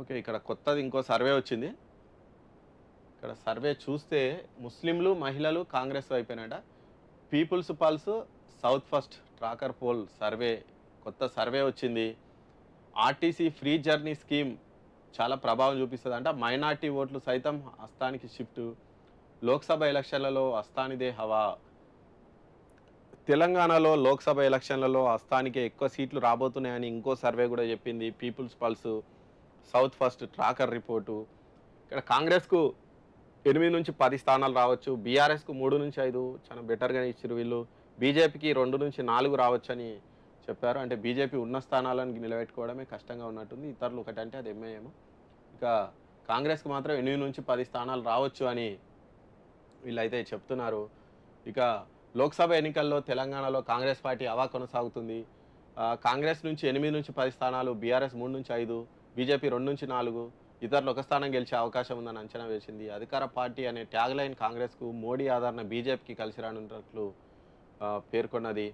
okay ఇక్కడ కొత్తది ఇంకో సర్వే వచ్చింది ఇక్కడ సర్వే చూస్తే ముస్లింలు మహిళలు కాంగ్రెస్ వైపేనట people's pulse south first tracker poll survey కొత్త సర్వే వచ్చింది ఆర్టీసీ ఫ్రీ జర్నీ స్కీమ్ చాలా ప్రభావం చూపిస్తుంది అంట మైనార్టీ ఓట్లు సైతం హస్తానికి షిఫ్ట్ లోక్సభ ఎలక్షన్లలో హస్తానిదే హవా తెలంగాణలో లోక్సభ ఎలక్షన్లలో హస్తానికే ఎక్కువ సీట్లు రాబోతున్నాయని ఇంకో సర్వే కూడా చెప్పింది People's Pulse South first tracker report ఇక్కడ కాంగ్రెస్కు ఎనిమిది నుంచి పది స్థానాలు రావచ్చు బీఆర్ఎస్కు మూడు నుంచి ఐదు చాలా బెటర్గా ఇచ్చారు వీళ్ళు బీజేపీకి రెండు నుంచి నాలుగు రావచ్చు అని చెప్పారు అంటే బీజేపీ ఉన్న స్థానాలను నిలబెట్టుకోవడమే కష్టంగా ఉన్నట్టుంది ఇతరులు ఒకటి అంటే అది ఎంఐఎం ఇక కాంగ్రెస్కి మాత్రం ఎనిమిది నుంచి పది స్థానాలు రావచ్చు అని వీళ్ళైతే చెప్తున్నారు ఇక లోక్సభ ఎన్నికల్లో తెలంగాణలో కాంగ్రెస్ పార్టీ అవా కొనసాగుతుంది కాంగ్రెస్ నుంచి ఎనిమిది నుంచి పది స్థానాలు బీఆర్ఎస్ మూడు నుంచి ఐదు బీజేపీ రెండు నుంచి నాలుగు ఇతరులు ఒక స్థానం గెలిచే అవకాశం ఉందని అంచనా వేసింది అధికార పార్టీ అనే ట్యాగ్ లైన్ కాంగ్రెస్కు మోడీ ఆధారణ బీజేపీకి కలిసి రానున్నట్లు పేర్కొన్నది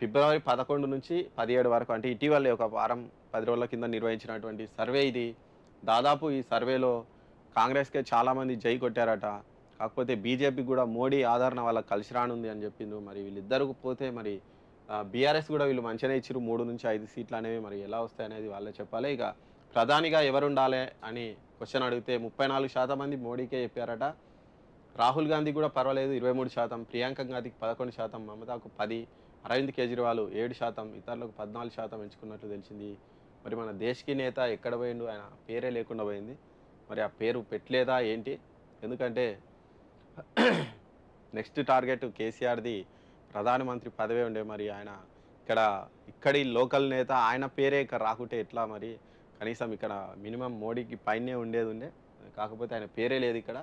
ఫిబ్రవరి పదకొండు నుంచి పదిహేడు వరకు అంటే ఇటీవలే ఒక వారం పది రోజుల కింద నిర్వహించినటువంటి సర్వే ఇది దాదాపు ఈ సర్వేలో కాంగ్రెస్కే చాలామంది జై కొట్టారట కాకపోతే బీజేపీ కూడా మోడీ ఆధారణ వాళ్ళకి కలిసి రానుంది అని చెప్పింది మరి వీళ్ళిద్దరికి పోతే మరి బీఆర్ఎస్ కూడా వీళ్ళు మంచిగానే ఇచ్చారు మూడు నుంచి ఐదు సీట్లు అనేవి మరి ఎలా వస్తాయనేది వాళ్ళే చెప్పాలి ఇక ప్రధానిగా ఎవరుండాలి అని క్వశ్చన్ అడిగితే ముప్పై నాలుగు శాతం మంది మోడీకే చెప్పారట రాహుల్ గాంధీ కూడా పర్వాలేదు ఇరవై మూడు శాతం ప్రియాంక గాంధీకి పదకొండు శాతం మమతాకు పది అరవింద్ కేజ్రీవాల్ ఏడు శాతం ఇతరులకు పద్నాలుగు శాతం ఎంచుకున్నట్లు తెలిసింది మరి మన దేశకి నేత ఎక్కడ పోయిండు ఆయన పేరే లేకుండా పోయింది మరి ఆ పేరు పెట్టలేదా ఏంటి ఎందుకంటే నెక్స్ట్ టార్గెట్ కేసీఆర్ది ప్రధానమంత్రి పదవే ఉండే మరి ఆయన ఇక్కడ ఇక్కడి లోకల్ నేత ఆయన పేరే ఇక్కడ రాకుంటే ఎట్లా మరి కనీసం ఇక్కడ మినిమం మోడీకి పైనే ఉండేది ఉండే కాకపోతే ఆయన పేరే లేదు ఇక్కడ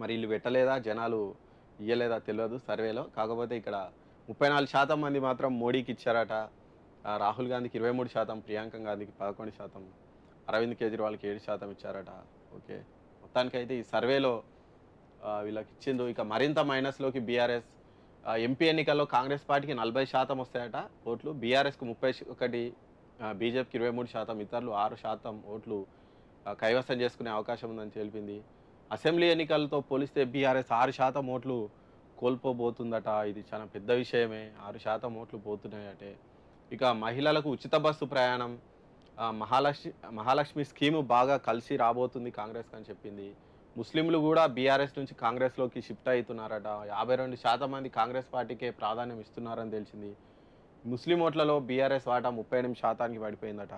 మరి వీళ్ళు పెట్టలేదా జనాలు ఇయ్యలేదా తెలియదు సర్వేలో కాకపోతే ఇక్కడ ముప్పై నాలుగు శాతం మంది మాత్రం మోడీకి ఇచ్చారట రాహుల్ గాంధీకి ఇరవై మూడు శాతం ప్రియాంక గాంధీకి పదకొండు శాతం అరవింద్ కేజ్రీవాల్కి ఏడు శాతం ఇచ్చారట ఓకే మొత్తానికైతే ఈ సర్వేలో వీళ్ళకి ఇచ్చిండు ఇక మరింత మైనస్లోకి బీఆర్ఎస్ ఎంపీ ఎన్నికల్లో కాంగ్రెస్ పార్టీకి నలభై శాతం వస్తాయట ఓట్లు బీఆర్ఎస్కు ముప్పై ఒకటి బీజేపీకి ఇరవై మూడు శాతం ఇతరులు ఆరు శాతం ఓట్లు కైవసం చేసుకునే అవకాశం ఉందని తెలిపింది అసెంబ్లీ ఎన్నికలతో పోలిస్తే బీఆర్ఎస్ ఆరు శాతం ఓట్లు కోల్పోబోతుందట ఇది చాలా పెద్ద విషయమే ఆరు శాతం ఓట్లు పోతున్నాయటే ఇక మహిళలకు ఉచిత బస్సు ప్రయాణం మహాలక్ష్మి మహాలక్ష్మి స్కీము బాగా కలిసి రాబోతుంది కాంగ్రెస్కి అని చెప్పింది ముస్లింలు కూడా బీఆర్ఎస్ నుంచి కాంగ్రెస్లోకి షిఫ్ట్ అవుతున్నారట యాభై రెండు శాతం మంది కాంగ్రెస్ పార్టీకే ప్రాధాన్యం ఇస్తున్నారని తెలిసింది ముస్లిం ఓట్లలో బీఆర్ఎస్ వాటా ముప్పై ఎనిమిది శాతానికి పడిపోయిందట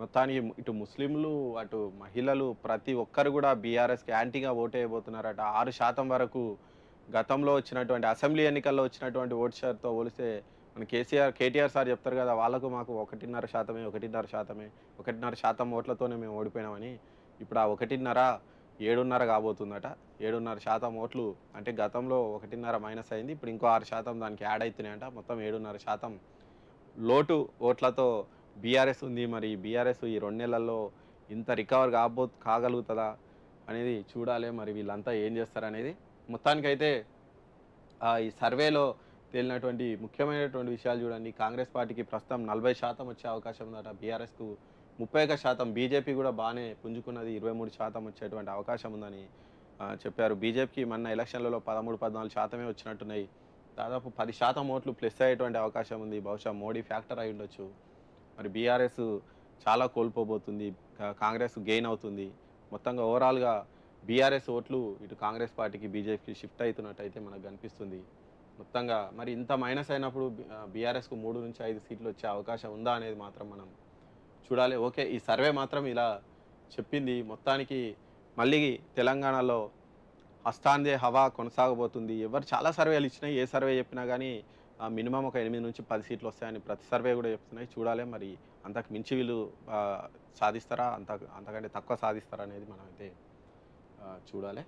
మొత్తానికి ఇటు ముస్లింలు అటు మహిళలు ప్రతి ఒక్కరు కూడా బీఆర్ఎస్కి యాంటీగా వేయబోతున్నారట ఆరు శాతం వరకు గతంలో వచ్చినటువంటి అసెంబ్లీ ఎన్నికల్లో వచ్చినటువంటి ఓటు షేర్తో పోలిస్తే మన కేసీఆర్ కేటీఆర్ సార్ చెప్తారు కదా వాళ్ళకు మాకు ఒకటిన్నర శాతమే ఒకటిన్నర శాతమే ఒకటిన్నర శాతం ఓట్లతోనే మేము ఓడిపోయినామని ఇప్పుడు ఆ ఒకటిన్నర ఏడున్నర కాబోతుందట ఏడున్నర శాతం ఓట్లు అంటే గతంలో ఒకటిన్నర మైనస్ అయింది ఇప్పుడు ఇంకో ఆరు శాతం దానికి యాడ్ అవుతున్నాయంట మొత్తం ఏడున్నర శాతం లోటు ఓట్లతో బీఆర్ఎస్ ఉంది మరి బీఆర్ఎస్ ఈ రెండు నెలల్లో ఇంత రికవర్ కాబో కాగలుగుతుందా అనేది చూడాలి మరి వీళ్ళంతా ఏం చేస్తారనేది మొత్తానికైతే ఈ సర్వేలో తేలినటువంటి ముఖ్యమైనటువంటి విషయాలు చూడండి కాంగ్రెస్ పార్టీకి ప్రస్తుతం నలభై శాతం వచ్చే అవకాశం ఉందట బీఆర్ఎస్కు ముప్పై ఒక శాతం బీజేపీ కూడా బాగానే పుంజుకున్నది ఇరవై మూడు శాతం వచ్చేటువంటి అవకాశం ఉందని చెప్పారు బీజేపీకి మొన్న ఎలక్షన్లలో పదమూడు పద్నాలుగు శాతమే వచ్చినట్టున్నాయి దాదాపు పది శాతం ఓట్లు ప్లస్ అయ్యేటువంటి అవకాశం ఉంది బహుశా మోడీ ఫ్యాక్టర్ అయి ఉండొచ్చు మరి బీఆర్ఎస్ చాలా కోల్పోబోతుంది కాంగ్రెస్ గెయిన్ అవుతుంది మొత్తంగా ఓవరాల్గా బీఆర్ఎస్ ఓట్లు ఇటు కాంగ్రెస్ పార్టీకి బీజేపీకి షిఫ్ట్ అవుతున్నట్టయితే మనకు కనిపిస్తుంది మొత్తంగా మరి ఇంత మైనస్ అయినప్పుడు బీఆర్ఎస్కు మూడు నుంచి ఐదు సీట్లు వచ్చే అవకాశం ఉందా అనేది మాత్రం మనం చూడాలి ఓకే ఈ సర్వే మాత్రం ఇలా చెప్పింది మొత్తానికి మళ్ళీ తెలంగాణలో హస్తాందే హవా కొనసాగబోతుంది ఎవరు చాలా సర్వేలు ఇచ్చినాయి ఏ సర్వే చెప్పినా కానీ మినిమం ఒక ఎనిమిది నుంచి పది సీట్లు వస్తాయని ప్రతి సర్వే కూడా చెప్తున్నాయి చూడాలి మరి అంతకు మించి వీళ్ళు సాధిస్తారా అంత అంతకంటే తక్కువ సాధిస్తారా అనేది మనం అయితే చూడాలి